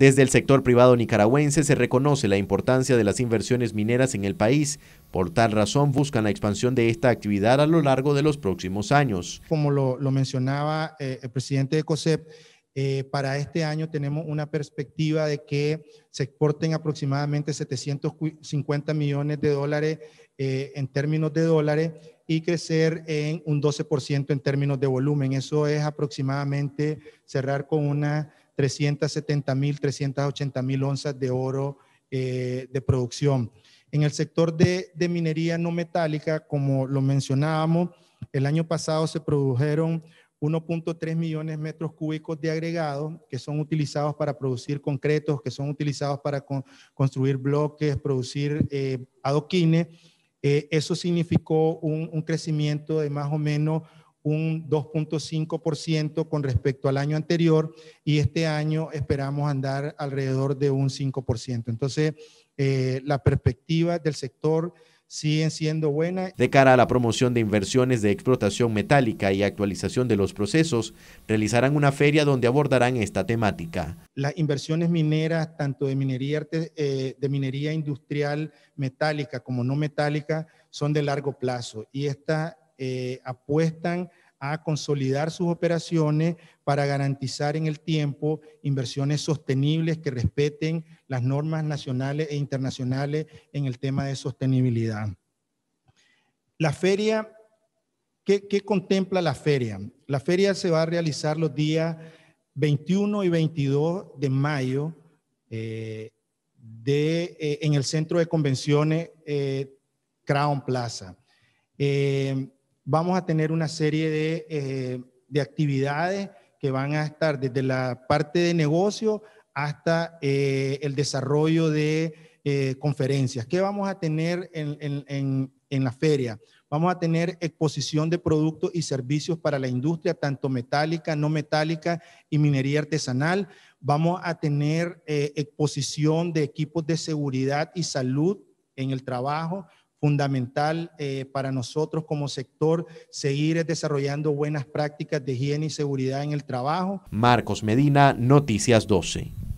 Desde el sector privado nicaragüense se reconoce la importancia de las inversiones mineras en el país. Por tal razón buscan la expansión de esta actividad a lo largo de los próximos años. Como lo, mencionaba eh, el presidente de COSEP, eh, para este año tenemos una perspectiva de que se exporten aproximadamente 750 millones de dólares eh, en términos de dólares y crecer en un 12% en términos de volumen. Eso es aproximadamente cerrar con una 370 mil, 380 mil onzas de oro eh, de producción. En el sector de, minería no metálica, como lo mencionábamos, el año pasado se produjeron 1.3 millones de metros cúbicos de agregado que son utilizados para producir concretos, que son utilizados para construir bloques, producir eh, adoquines. Eh, eso significó un, un crecimiento de más o menos un 2.5% con respecto al año anterior y este año esperamos andar alrededor de un 5%. Entonces, eh, las perspectivas del sector siguen siendo buenas. De cara a la promoción de inversiones de explotación metálica y actualización de los procesos, realizarán una feria donde abordarán esta temática. Las inversiones mineras, tanto de minería, eh, de minería industrial metálica como no metálica, son de largo plazo y esta eh, apuestan a consolidar sus operaciones para garantizar en el tiempo inversiones sostenibles que respeten las normas nacionales e internacionales en el tema de sostenibilidad. La feria, ¿qué, contempla la feria? La feria se va a realizar los días 21 y 22 de mayo eh, de, eh, en el Centro de Convenciones eh, Crown Plaza. Eh, vamos a tener una serie de, eh, de actividades que van a estar desde la parte de negocio hasta eh, el desarrollo de eh, conferencias. ¿Qué vamos a tener en, en, en, la feria? Vamos a tener exposición de productos y servicios para la industria, tanto metálica, no metálica y minería artesanal. Vamos a tener exposición de equipos de seguridad y salud en el trabajo fundamental eh, para nosotros como sector seguir desarrollando buenas prácticas de higiene y seguridad en el trabajo. Marcos Medina, Noticias 12.